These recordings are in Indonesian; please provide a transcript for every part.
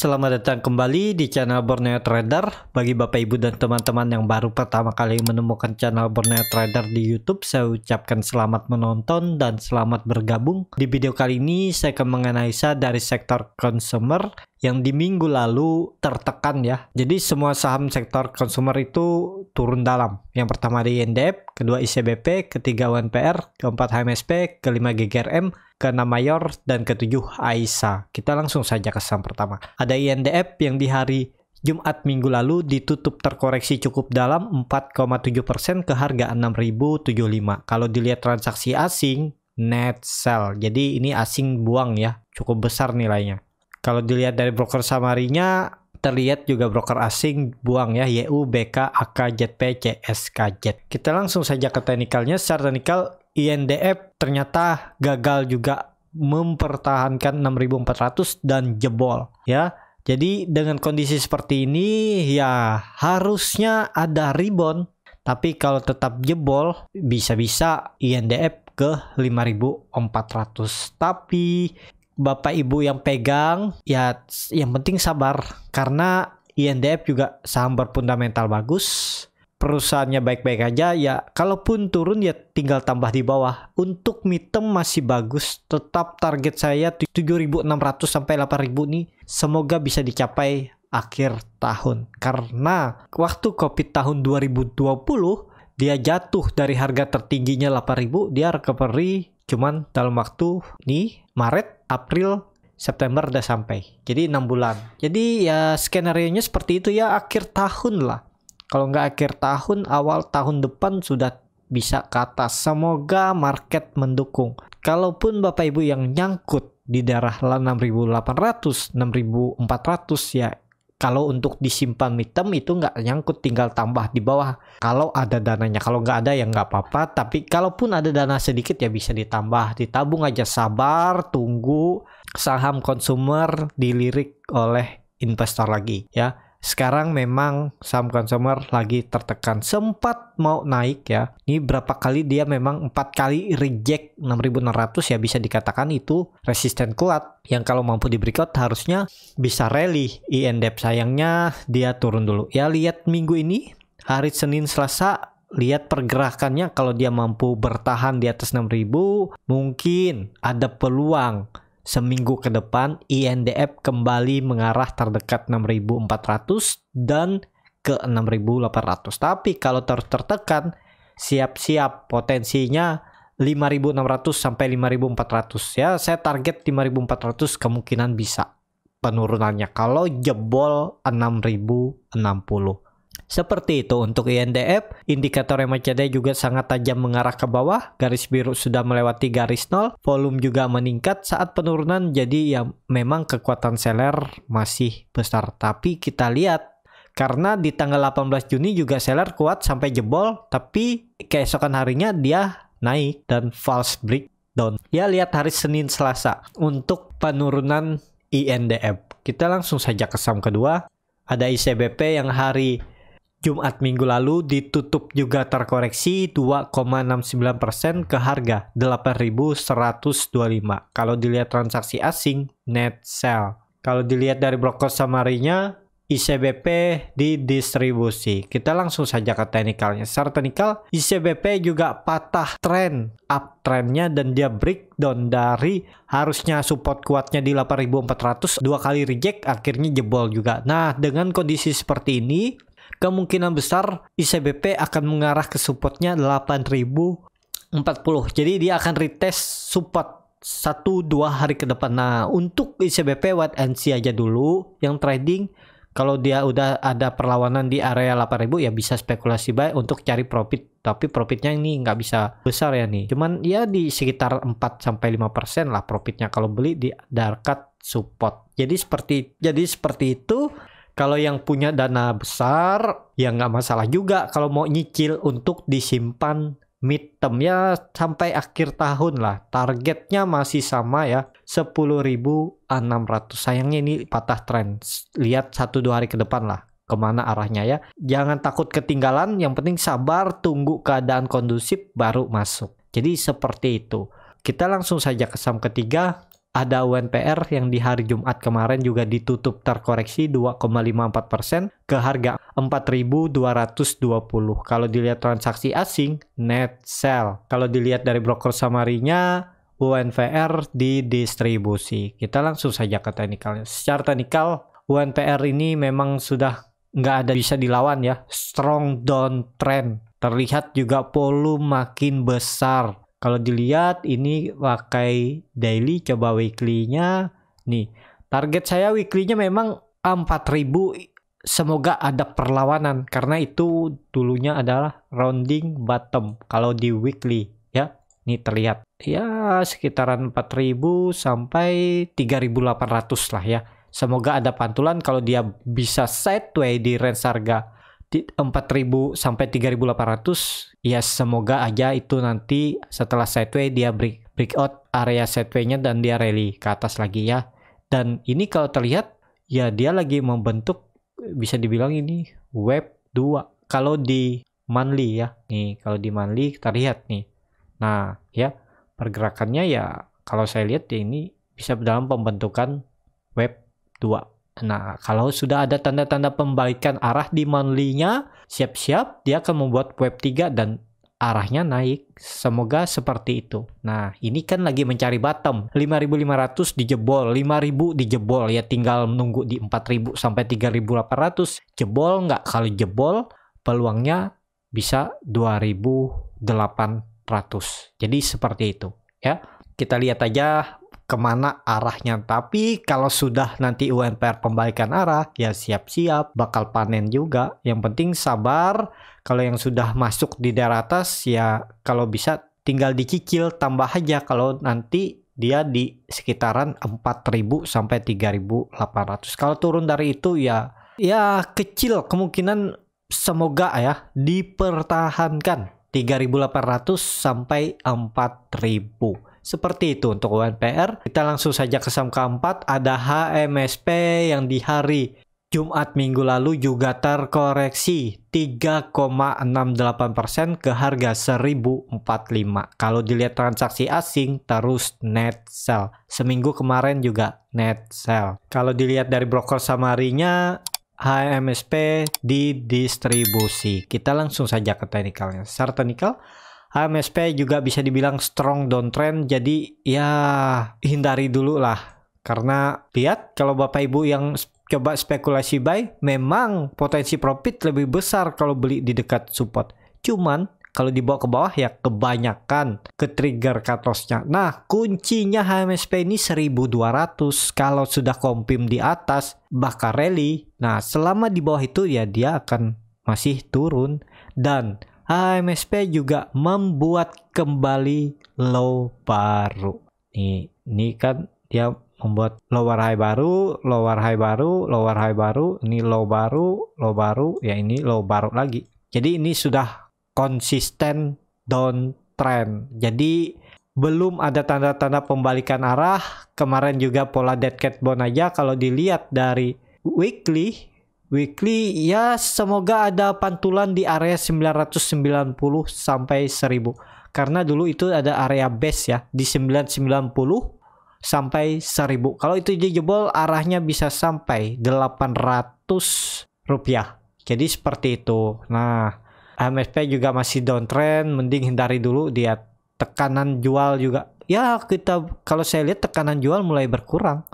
Selamat datang kembali di channel Borneo Trader. Bagi Bapak Ibu dan teman-teman yang baru pertama kali menemukan channel Borneo Trader di YouTube, saya ucapkan selamat menonton dan selamat bergabung. Di video kali ini saya akan menganalisa dari sektor consumer yang di minggu lalu tertekan ya. Jadi semua saham sektor konsumer itu turun dalam. Yang pertama di Indep, kedua ICBP, ketiga UNPR, keempat HMSP, kelima GGRM, keenam Mayor, dan ketujuh AISA. Kita langsung saja ke saham pertama. Ada INDF yang di hari Jumat minggu lalu ditutup terkoreksi cukup dalam 4,7% ke harga 6.075. Kalau dilihat transaksi asing, net sell. Jadi ini asing buang ya, cukup besar nilainya. Kalau dilihat dari broker samarinya terlihat juga broker asing buang ya YU, BK, AK, JP, KJ. Kita langsung saja ke teknikalnya. Secara teknikal INDF ternyata gagal juga mempertahankan 6400 dan jebol ya. Jadi dengan kondisi seperti ini ya harusnya ada rebound tapi kalau tetap jebol bisa-bisa INDF ke 5400. Tapi bapak ibu yang pegang ya yang penting sabar karena INDF juga saham berfundamental bagus perusahaannya baik-baik aja ya kalaupun turun ya tinggal tambah di bawah untuk mitem masih bagus tetap target saya 7600 sampai 8000 nih semoga bisa dicapai akhir tahun karena waktu covid tahun 2020 dia jatuh dari harga tertingginya 8000 dia recovery cuman dalam waktu nih Maret April September udah sampai. Jadi enam bulan. Jadi ya skenario nya seperti itu ya akhir tahun lah. Kalau nggak akhir tahun, awal tahun depan sudah bisa ke atas. Semoga market mendukung. Kalaupun Bapak Ibu yang nyangkut di daerah 6800, 6400 ya kalau untuk disimpan mitem itu nggak nyangkut, tinggal tambah di bawah. Kalau ada dananya, kalau nggak ada ya nggak apa-apa. Tapi kalaupun ada dana sedikit ya bisa ditambah, ditabung aja sabar, tunggu saham konsumer dilirik oleh investor lagi ya sekarang memang saham consumer lagi tertekan sempat mau naik ya ini berapa kali dia memang empat kali reject 6600 ya bisa dikatakan itu resisten kuat yang kalau mampu di breakout harusnya bisa rally INDEP sayangnya dia turun dulu ya lihat minggu ini hari Senin Selasa lihat pergerakannya kalau dia mampu bertahan di atas 6000 mungkin ada peluang Seminggu ke depan, INDF kembali mengarah terdekat 6.400 dan ke 6.800. Tapi kalau terus tertekan, siap-siap potensinya 5.600 sampai 5.400 ya. Saya target 5.400 kemungkinan bisa penurunannya kalau jebol 6.060. Seperti itu untuk INDF, indikator MACD juga sangat tajam mengarah ke bawah, garis biru sudah melewati garis nol, volume juga meningkat saat penurunan jadi ya memang kekuatan seller masih besar. Tapi kita lihat karena di tanggal 18 Juni juga seller kuat sampai jebol tapi keesokan harinya dia naik dan false break down. ya lihat hari Senin Selasa untuk penurunan INDF kita langsung saja ke saham kedua ada ICBP yang hari Jumat minggu lalu ditutup juga terkoreksi 2,69% ke harga 8.125. Kalau dilihat transaksi asing, net sell. Kalau dilihat dari broker samarinya, ICBP didistribusi. Kita langsung saja ke teknikalnya. Secara teknikal, ICBP juga patah trend uptrendnya dan dia breakdown dari harusnya support kuatnya di 8400 dua kali reject akhirnya jebol juga. Nah, dengan kondisi seperti ini kemungkinan besar ICBP akan mengarah ke supportnya 8040. Jadi dia akan retest support 1-2 hari ke depan. Nah, untuk ICBP wait and see aja dulu yang trading. Kalau dia udah ada perlawanan di area 8000 ya bisa spekulasi baik untuk cari profit. Tapi profitnya ini nggak bisa besar ya nih. Cuman ya di sekitar 4-5% lah profitnya kalau beli di darkat support. Jadi seperti jadi seperti itu kalau yang punya dana besar, ya nggak masalah juga kalau mau nyicil untuk disimpan midterm ya sampai akhir tahun lah. Targetnya masih sama ya, 10.600. Sayangnya ini patah tren. Lihat 1-2 hari ke depan lah kemana arahnya ya. Jangan takut ketinggalan, yang penting sabar, tunggu keadaan kondusif baru masuk. Jadi seperti itu. Kita langsung saja ke saham ketiga, ada UNPR yang di hari Jumat kemarin juga ditutup terkoreksi 2,54% ke harga 4.220. Kalau dilihat transaksi asing, net sell. Kalau dilihat dari broker samarinya, UNPR didistribusi. Kita langsung saja ke teknikalnya. Secara teknikal, UNPR ini memang sudah nggak ada bisa dilawan ya. Strong downtrend. Terlihat juga volume makin besar kalau dilihat ini pakai daily coba weekly-nya nih. Target saya weekly-nya memang 4000 semoga ada perlawanan karena itu dulunya adalah rounding bottom kalau di weekly ya ini terlihat ya sekitaran 4000 sampai 3800 lah ya semoga ada pantulan kalau dia bisa sideway di range harga 4000 sampai 3800 ya semoga aja itu nanti setelah sideway dia break breakout area sideway-nya dan dia rally ke atas lagi ya dan ini kalau terlihat ya dia lagi membentuk bisa dibilang ini web 2 kalau di monthly ya nih kalau di monthly kita lihat nih nah ya pergerakannya ya kalau saya lihat ya ini bisa dalam pembentukan web 2 Nah, kalau sudah ada tanda-tanda pembalikan arah di monthly-nya, siap-siap dia akan membuat web 3 dan arahnya naik. Semoga seperti itu. Nah, ini kan lagi mencari bottom. 5500 di jebol, 5000 di jebol. ya tinggal menunggu di 4000 sampai 3800. Jebol nggak? Kalau jebol peluangnya bisa 2800. Jadi seperti itu ya. Kita lihat aja kemana arahnya. Tapi kalau sudah nanti UMPR pembalikan arah, ya siap-siap bakal panen juga. Yang penting sabar. Kalau yang sudah masuk di daerah atas, ya kalau bisa tinggal dicicil tambah aja kalau nanti dia di sekitaran 4.000 sampai 3.800. Kalau turun dari itu ya ya kecil kemungkinan semoga ya dipertahankan 3.800 sampai 4.000 seperti itu untuk UNPR. Kita langsung saja ke SAM keempat, ada HMSP yang di hari Jumat minggu lalu juga terkoreksi 3,68% ke harga 1045. Kalau dilihat transaksi asing terus net sell. Seminggu kemarin juga net sell. Kalau dilihat dari broker samarinya HMSP didistribusi. Kita langsung saja ke technicalnya. Secara technical. HMSP juga bisa dibilang strong downtrend jadi ya hindari dulu lah karena lihat kalau Bapak Ibu yang coba spekulasi buy memang potensi profit lebih besar kalau beli di dekat support cuman kalau dibawa ke bawah ya kebanyakan ke trigger cut lossnya nah kuncinya HMSP ini 1200 kalau sudah kompim di atas bakar rally nah selama di bawah itu ya dia akan masih turun dan AMSP juga membuat kembali low baru. Nih, ini kan dia membuat lower high baru, lower high baru, lower high baru, ini low baru, low baru, ya ini low baru lagi. Jadi ini sudah konsisten downtrend. Jadi belum ada tanda-tanda pembalikan arah. Kemarin juga pola dead cat bone aja kalau dilihat dari weekly weekly ya semoga ada pantulan di area 990 sampai 1000 karena dulu itu ada area base ya di 990 sampai 1000 kalau itu jebol arahnya bisa sampai 800 rupiah jadi seperti itu nah MSP juga masih downtrend mending hindari dulu dia tekanan jual juga ya kita kalau saya lihat tekanan jual mulai berkurang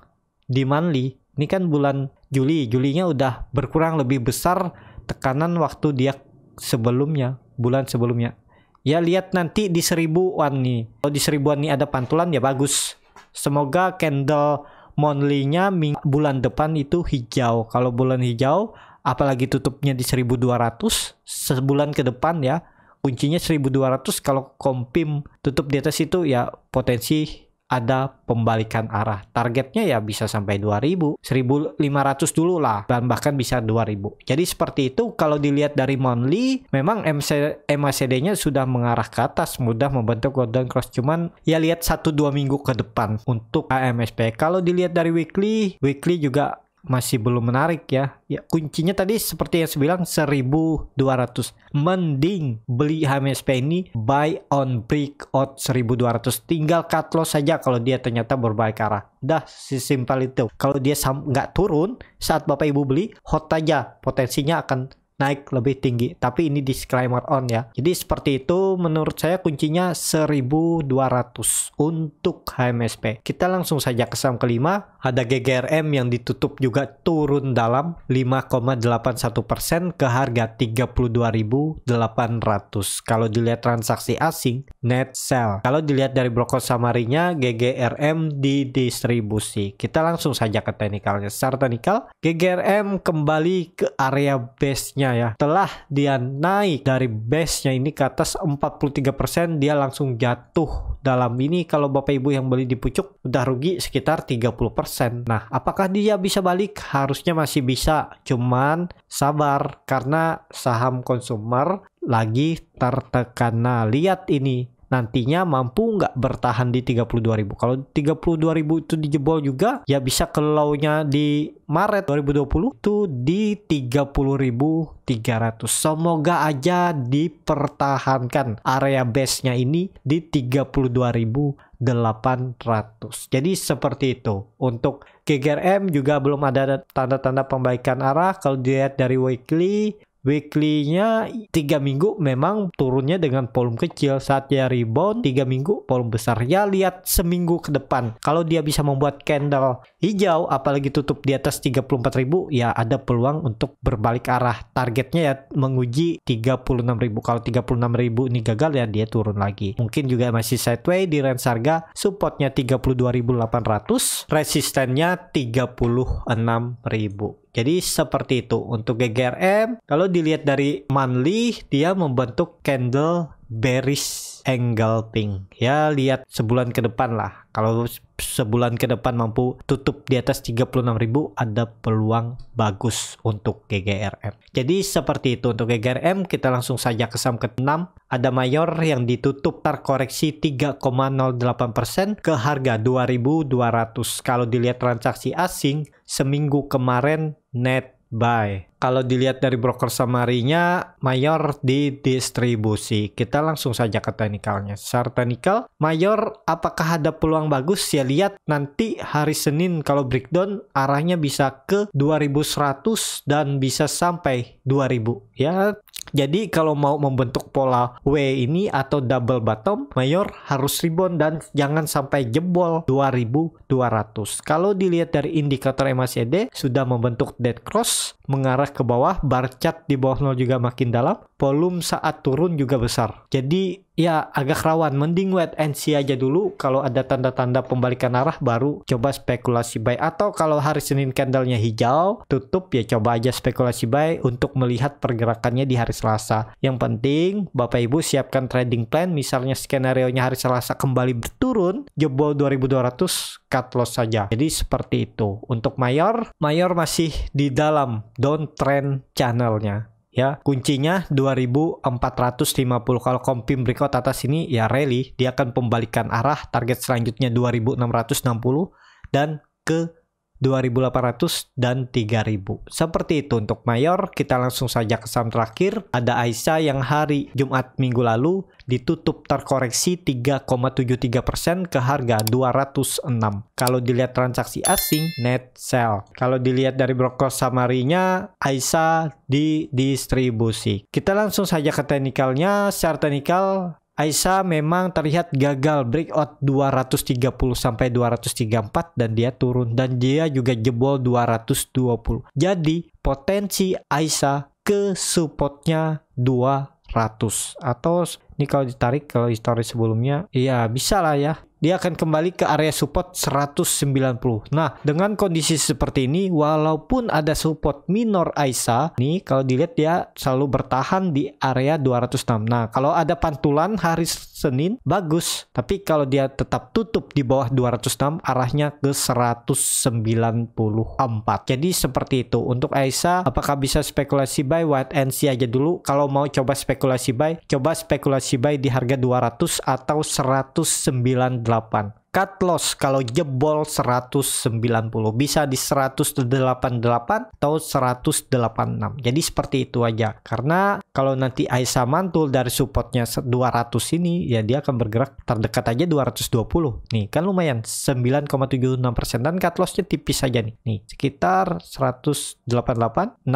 di monthly ini kan bulan Juli Julinya udah berkurang lebih besar tekanan waktu dia sebelumnya bulan sebelumnya ya lihat nanti di seribuan nih kalau di seribuan nih ada pantulan ya bagus semoga candle monthly-nya bulan depan itu hijau kalau bulan hijau apalagi tutupnya di 1200 sebulan ke depan ya kuncinya 1200 kalau kompim tutup di atas itu ya potensi ada pembalikan arah. Targetnya ya bisa sampai 2000, 1500 dulu lah, dan bahkan bisa 2000. Jadi seperti itu kalau dilihat dari monthly, memang MC, MACD-nya sudah mengarah ke atas, mudah membentuk golden cross. Cuman ya lihat 1-2 minggu ke depan untuk AMSP. Kalau dilihat dari weekly, weekly juga masih belum menarik ya. ya kuncinya tadi seperti yang saya bilang 1200. Mending beli HMSP ini buy on breakout 1200. Tinggal cut loss saja kalau dia ternyata berbalik arah. Dah sesimpel itu. Kalau dia nggak turun saat Bapak Ibu beli, hot aja potensinya akan naik lebih tinggi. Tapi ini disclaimer on ya. Jadi seperti itu menurut saya kuncinya 1200 untuk HMSP. Kita langsung saja ke saham kelima. Ada GGRM yang ditutup juga turun dalam 5,81% ke harga 32.800. Kalau dilihat transaksi asing, net sell. Kalau dilihat dari broker samarinya, GGRM didistribusi. Kita langsung saja ke teknikalnya. Secara teknikal, GGRM kembali ke area base-nya nya ya telah dia naik dari base-nya ini ke atas 43% dia langsung jatuh dalam ini kalau Bapak Ibu yang beli di pucuk udah rugi sekitar 30%. Nah, apakah dia bisa balik? Harusnya masih bisa, cuman sabar karena saham konsumer lagi tertekan. Nah, lihat ini nantinya mampu nggak bertahan di 32.000. Kalau 32.000 itu dijebol juga, ya bisa ke low-nya di Maret 2020 itu di 30.300. Semoga aja dipertahankan area base-nya ini di 32.800. Jadi seperti itu. Untuk GGRM juga belum ada tanda-tanda pembaikan arah. Kalau dilihat dari weekly, weekly-nya 3 minggu memang turunnya dengan volume kecil saat dia rebound 3 minggu volume besar ya lihat seminggu ke depan kalau dia bisa membuat candle hijau apalagi tutup di atas 34.000 ya ada peluang untuk berbalik arah targetnya ya menguji 36.000 kalau 36.000 ini gagal ya dia turun lagi mungkin juga masih sideway di range harga supportnya 32.800 resistennya 36.000 jadi seperti itu untuk GGRM. Kalau dilihat dari monthly, dia membentuk candle bearish engulfing. Ya lihat sebulan ke depan lah. Kalau sebulan ke depan mampu tutup di atas 36.000 ada peluang bagus untuk GGRM. Jadi seperti itu untuk GGRM kita langsung saja ke saham ke-6 ada mayor yang ditutup terkoreksi 3,08% ke harga 2.200. Kalau dilihat transaksi asing seminggu kemarin net buy. Kalau dilihat dari broker summary mayor di distribusi. Kita langsung saja ke teknikalnya. Secara teknikal, mayor apakah ada peluang bagus? Saya lihat nanti hari Senin kalau breakdown arahnya bisa ke 2100 dan bisa sampai 2000. Ya, jadi kalau mau membentuk pola W ini atau double bottom, mayor harus rebound dan jangan sampai jebol 2200. Kalau dilihat dari indikator MACD sudah membentuk dead cross mengarah ke bawah, bar chart di bawah nol juga makin dalam, volume saat turun juga besar. Jadi ya agak rawan. Mending wait and see aja dulu. Kalau ada tanda-tanda pembalikan arah baru coba spekulasi buy. Atau kalau hari Senin candlenya hijau tutup ya coba aja spekulasi buy untuk melihat pergerakannya di hari Selasa. Yang penting Bapak Ibu siapkan trading plan. Misalnya skenario nya hari Selasa kembali berturun, jebol 2200 cut loss saja. Jadi seperti itu. Untuk mayor, mayor masih di dalam downtrend channelnya ya kuncinya 2450 kalau compim breakout atas ini ya rally dia akan pembalikan arah target selanjutnya 2660 dan ke 2800 dan 3000. Seperti itu untuk mayor, kita langsung saja ke saham terakhir. Ada Aisyah yang hari Jumat minggu lalu ditutup terkoreksi 3,73% ke harga 206. Kalau dilihat transaksi asing net sell. Kalau dilihat dari broker samarinya Aisyah didistribusi. Kita langsung saja ke teknikalnya. Secara teknikal Aisyah memang terlihat gagal breakout 230 sampai 234 dan dia turun dan dia juga jebol 220. Jadi potensi Aisyah ke supportnya 200 atau ini kalau ditarik kalau histori sebelumnya iya bisa lah ya dia akan kembali ke area support 190. Nah, dengan kondisi seperti ini, walaupun ada support minor Aisa, nih kalau dilihat dia selalu bertahan di area 206. Nah, kalau ada pantulan hari Senin, bagus. Tapi kalau dia tetap tutup di bawah 206, arahnya ke 194. Jadi seperti itu. Untuk Aisa, apakah bisa spekulasi buy? Wait and see aja dulu. Kalau mau coba spekulasi buy, coba spekulasi buy di harga 200 atau 190 cut loss kalau jebol 190 bisa di 188 atau 186 jadi seperti itu aja karena kalau nanti AISA mantul dari supportnya 200 ini ya dia akan bergerak terdekat aja 220 nih kan lumayan 9,76% dan cut lossnya tipis aja nih nih sekitar 188 6,5%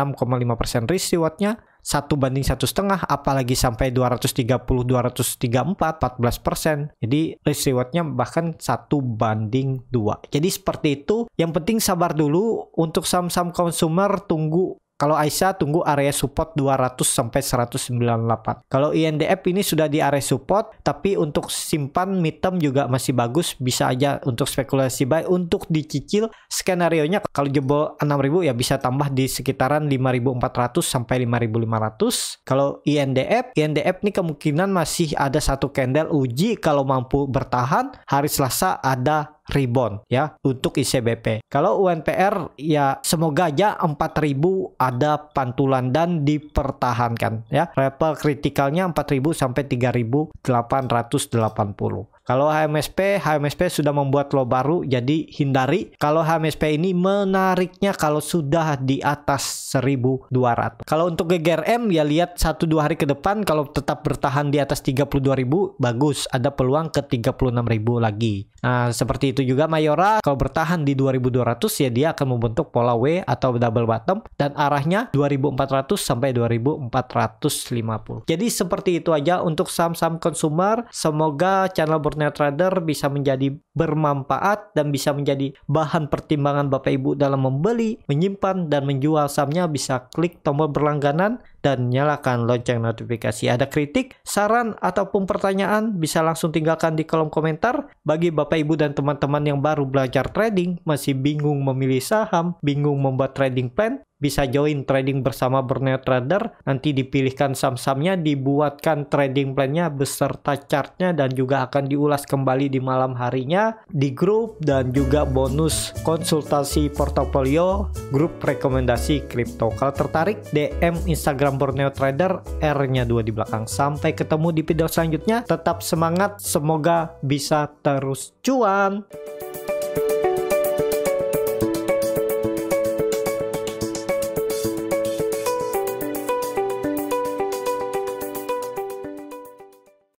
risk rewardnya satu banding satu setengah apalagi sampai 230 234 14 persen jadi risk rewardnya bahkan satu banding dua jadi seperti itu yang penting sabar dulu untuk saham-saham konsumer tunggu kalau Aisyah tunggu area support 200 sampai 198. Kalau INDF ini sudah di area support, tapi untuk simpan midterm juga masih bagus, bisa aja untuk spekulasi buy. Untuk dicicil skenario kalau jebol 6000 ya bisa tambah di sekitaran 5400 sampai 5500. Kalau INDF, INDF ini kemungkinan masih ada satu candle uji kalau mampu bertahan. Hari Selasa ada rebound ya untuk ICBP. Kalau UNPR ya semoga aja 4000 ada pantulan dan dipertahankan ya. Level kritikalnya 4000 sampai 3880. Kalau HMSP, HMSP sudah membuat low baru, jadi hindari. Kalau HMSP ini menariknya kalau sudah di atas 1200. Kalau untuk GGRM ya lihat 1-2 hari ke depan kalau tetap bertahan di atas 32.000 bagus, ada peluang ke 36.000 lagi. Nah, seperti itu juga Mayora kalau bertahan di 2200 ya dia akan membentuk pola W atau double bottom dan arahnya 2400 sampai 2450. Jadi seperti itu aja untuk saham-saham consumer. Semoga channel Portnet Trader bisa menjadi bermanfaat dan bisa menjadi bahan pertimbangan Bapak Ibu dalam membeli, menyimpan, dan menjual sahamnya bisa klik tombol berlangganan dan nyalakan lonceng notifikasi. Ada kritik, saran, ataupun pertanyaan bisa langsung tinggalkan di kolom komentar. Bagi Bapak Ibu dan teman-teman yang baru belajar trading, masih bingung memilih saham, bingung membuat trading plan, bisa join trading bersama Borneo Trader. Nanti dipilihkan saham-sahamnya, dibuatkan trading plannya beserta chartnya dan juga akan diulas kembali di malam harinya di grup dan juga bonus konsultasi portofolio grup rekomendasi kripto. Kalau tertarik DM Instagram Borneo Trader R-nya dua di belakang. Sampai ketemu di video selanjutnya. Tetap semangat, semoga bisa terus cuan.